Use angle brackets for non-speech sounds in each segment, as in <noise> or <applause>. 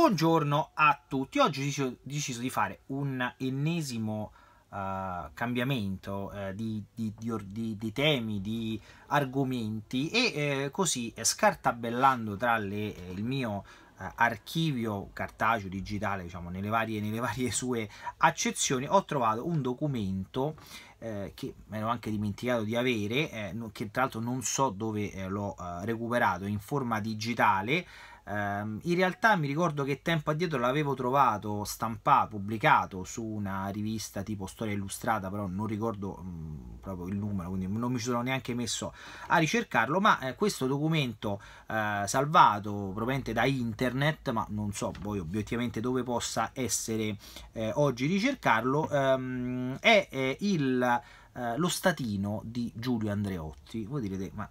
Buongiorno a tutti, oggi ho deciso, di fare un ennesimo uh, cambiamento uh, di, di, di, di, temi, di argomenti e eh, così eh, scartabellando tra le, il mio eh, archivio cartaceo, digitale, diciamo, nelle varie, nelle varie sue accezioni, ho trovato un documento che mi ero anche dimenticato di avere, eh, che tra l'altro non so dove eh, l'ho recuperato in forma digitale, Um, in realtà mi ricordo che tempo addietro l'avevo trovato stampato, pubblicato su una rivista tipo Storia Illustrata, però non ricordo um, proprio il numero, quindi non mi ci sono neanche messo a ricercarlo, ma eh, questo documento eh, salvato probabilmente da internet, ma non so poi obiettivamente dove possa essere eh, oggi ricercarlo, um, è, è il, eh, lo statino di Giulio Andreotti. Voi direte, ma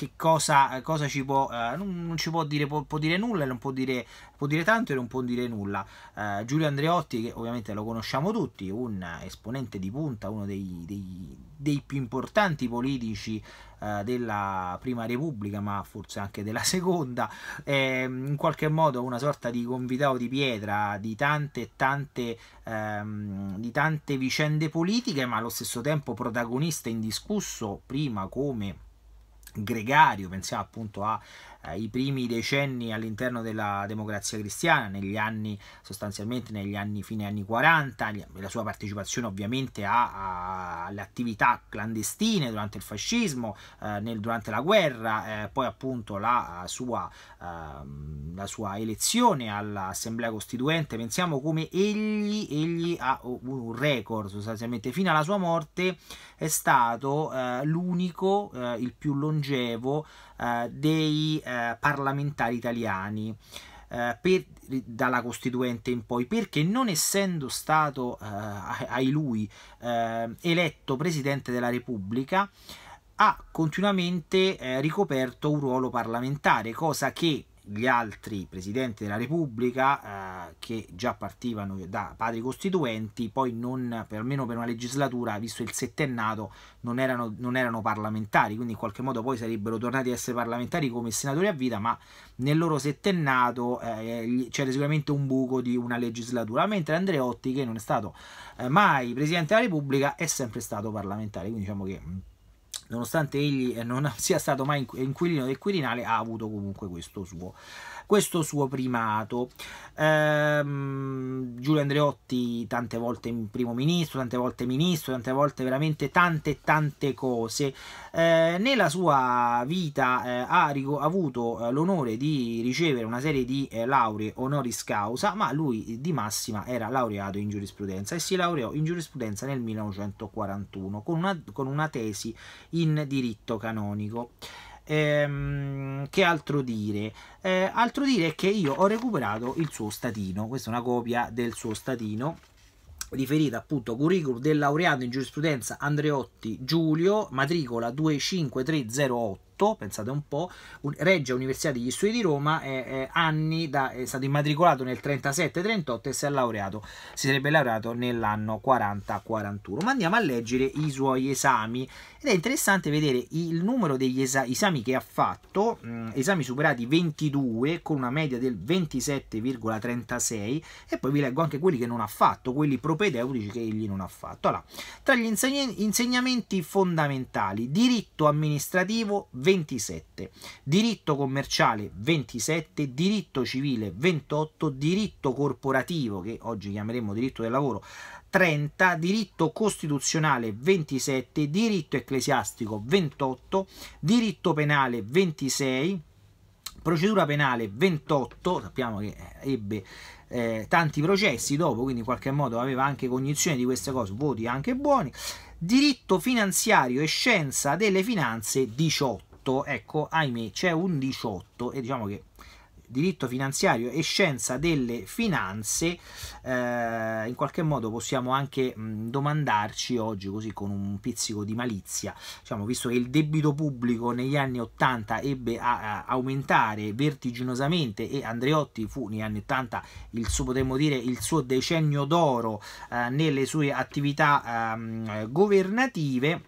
che cosa, cosa ci può, eh, non, non, ci può dire, può, può dire nulla non può dire, può dire, tanto e non può dire nulla. Eh, Giulio Andreotti, che ovviamente lo conosciamo tutti, un esponente di punta, uno dei, dei, dei più importanti politici eh, della prima repubblica ma forse anche della seconda mm, in qualche modo una sorta di convitato di pietra di tante tante ehm, di tante vicende politiche ma allo stesso tempo protagonista indiscusso prima come gregario, pensiamo appunto a eh, i primi decenni all'interno della democrazia cristiana, negli anni sostanzialmente negli anni fine anni 40, la sua partecipazione ovviamente a, a, alle attività clandestine durante il fascismo, eh, nel, durante la guerra, eh, poi appunto la sua, eh, la sua elezione all'assemblea costituente, pensiamo come egli, egli ha un record sostanzialmente fino alla sua morte è stato eh, l'unico, eh, il più longevo eh, dei eh, parlamentari italiani. Eh, per, dalla Costituente in poi, perché non essendo stato eh, ai lui eh, eletto Presidente della Repubblica, ha continuamente eh, ricoperto un ruolo parlamentare, cosa che gli altri presidenti della Repubblica eh, che già partivano da padri costituenti, poi non, per almeno per una legislatura, visto il settennato, non erano, non erano, parlamentari, quindi in qualche modo poi sarebbero tornati a essere parlamentari come senatori a vita, ma nel loro settennato eh, c'era sicuramente un buco di una legislatura, mentre Andreotti, che non è stato eh, mai presidente della Repubblica, è sempre stato parlamentare, quindi diciamo che mm, nonostante egli eh, non <laughs> sia stato mai inquilino del Quirinale, ha avuto comunque questo suo, questo suo primato. Ehm, Giulio Andreotti tante volte primo ministro, tante volte ministro, tante volte veramente tante tante cose. Eh, nella sua vita eh, ha avuto eh, l'onore di ricevere una serie di eh, lauree honoris causa, ma lui di massima era laureato in giurisprudenza e si laureò in giurisprudenza nel 1941 con una, con una tesi in in diritto canonico. Ehm, che altro dire? Eh, altro dire è che io ho recuperato il suo statino, questa è una copia del suo statino riferita appunto a curriculum del laureato in giurisprudenza Andreotti Giulio, matricola 25308 18, pensate un po', un, Reggia Università degli Studi di Roma, eh, anni da, è stato immatricolato nel 37-38 e si è laureato, si sarebbe laureato nell'anno 40-41. Ma andiamo a leggere i suoi esami ed è interessante vedere il numero degli esa esami che ha fatto, mh, mm, esami superati 22 con una media del 27,36 e poi vi leggo anche quelli che non ha fatto, quelli propedeutici che egli non ha fatto. Allora, tra gli insegnamenti fondamentali, diritto amministrativo 20 27, diritto commerciale 27, diritto civile 28, diritto corporativo che oggi chiameremo diritto del lavoro 30, diritto costituzionale 27, diritto ecclesiastico 28, diritto penale 26, procedura penale 28, sappiamo che eh, ebbe eh, tanti processi dopo, quindi in qualche modo aveva anche cognizione di queste cose, voti anche buoni, diritto finanziario e scienza delle finanze 18. 18, ecco, ahimè, c'è un 18 e diciamo che diritto finanziario e scienza delle finanze, eh, in qualche modo possiamo anche domandarci oggi, così con un pizzico di malizia, diciamo, visto che il debito pubblico negli anni 80 ebbe a, a aumentare vertiginosamente e Andreotti fu negli anni 80 il suo, potremmo dire, il suo decennio d'oro eh, nelle sue attività eh, governative,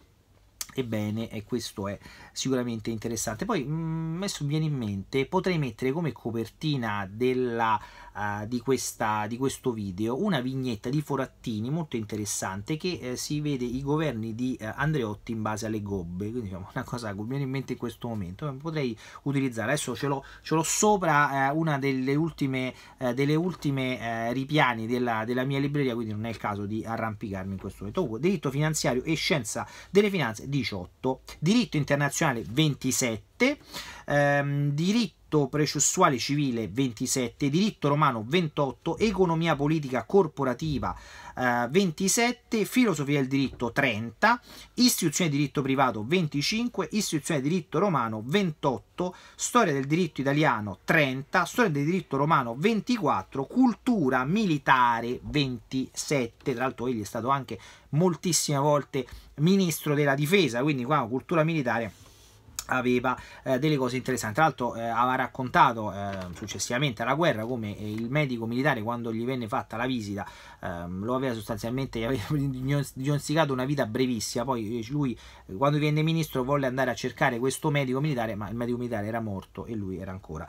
Ebbene, e eh, questo è sicuramente interessante. Poi mh, mm, adesso mi viene in mente, potrei mettere come copertina della uh, di, questa, di, questo video una vignetta di Forattini molto interessante che eh, si vede i governi di eh, Andreotti in base alle gobbe, quindi diciamo, una cosa che mi viene in mente in questo momento, eh, potrei utilizzare, adesso ce l'ho, sopra eh, una delle ultime, eh, delle ultime ripiani della, della, mia libreria, quindi non è il caso di arrampicarmi in questo momento. Comunque, diritto finanziario e scienza delle finanze 18, diritto internazionale 27, 27, ehm, diritto processuale civile 27, diritto romano 28, economia politica corporativa eh, 27, filosofia del diritto 30, istituzione di diritto privato 25, istituzione di diritto romano 28, storia del diritto italiano 30, storia del diritto romano 24, cultura militare 27, tra l'altro egli è stato anche moltissime volte ministro della difesa, quindi qua cultura militare aveva eh, delle cose interessanti. Tra l'altro eh, aveva raccontato eh, successivamente alla guerra come eh, il medico militare quando gli venne fatta la visita ehm, lo aveva sostanzialmente <laughs> diagnosticato una vita brevissima, poi eh, lui eh, quando divenne ministro volle andare a cercare questo medico militare, ma il medico militare era morto e lui era ancora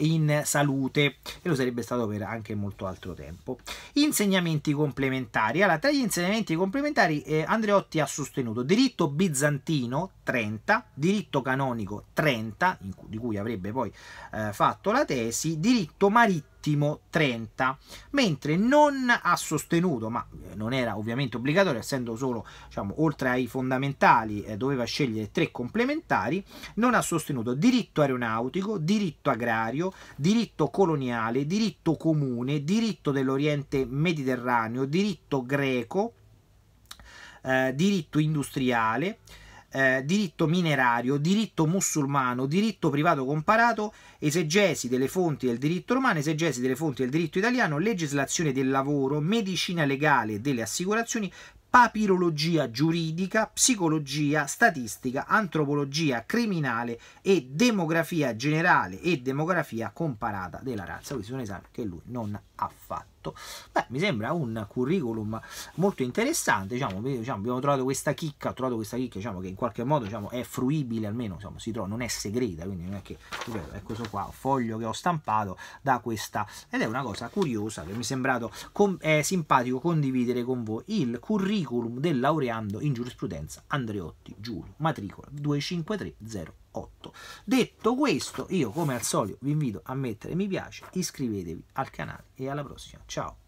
in salute e lo sarebbe stato per anche molto altro tempo. Insegnamenti complementari. Allora, tra gli insegnamenti complementari Andreotti ha sostenuto diritto bizantino 30, diritto diritto canonico 30, di cui avrebbe poi eh, fatto la tesi, diritto marittimo 30, mentre non ha sostenuto, ma eh, non era ovviamente obbligatorio, essendo solo, diciamo, oltre ai fondamentali, eh, doveva scegliere tre complementari, non ha sostenuto diritto aeronautico, diritto agrario, diritto coloniale, diritto comune, diritto dell'Oriente Mediterraneo, diritto greco, eh, diritto industriale, eh, diritto minerario, diritto musulmano, diritto privato comparato, esegesi delle fonti del diritto romano, esegesi delle fonti del diritto italiano, legislazione del lavoro, medicina legale e delle assicurazioni, papirologia giuridica, psicologia, statistica, antropologia criminale e demografia generale e demografia comparata della razza. Questi sono esami che lui non ha fatto prodotto. Beh, mi sembra un curriculum molto interessante, diciamo, diciamo, abbiamo trovato questa chicca, ho trovato questa chicca diciamo, che in qualche modo diciamo, è fruibile, almeno diciamo, si trova, non è segreta, quindi non è che, ripeto, è questo qua, foglio che ho stampato da questa, ed è una cosa curiosa che mi è sembrato è simpatico condividere con voi, il curriculum del laureando in giurisprudenza Andreotti Giulio, matricola 25301. 8. Detto questo, io come al solito vi invito a mettere mi piace, iscrivetevi al canale e alla prossima. Ciao!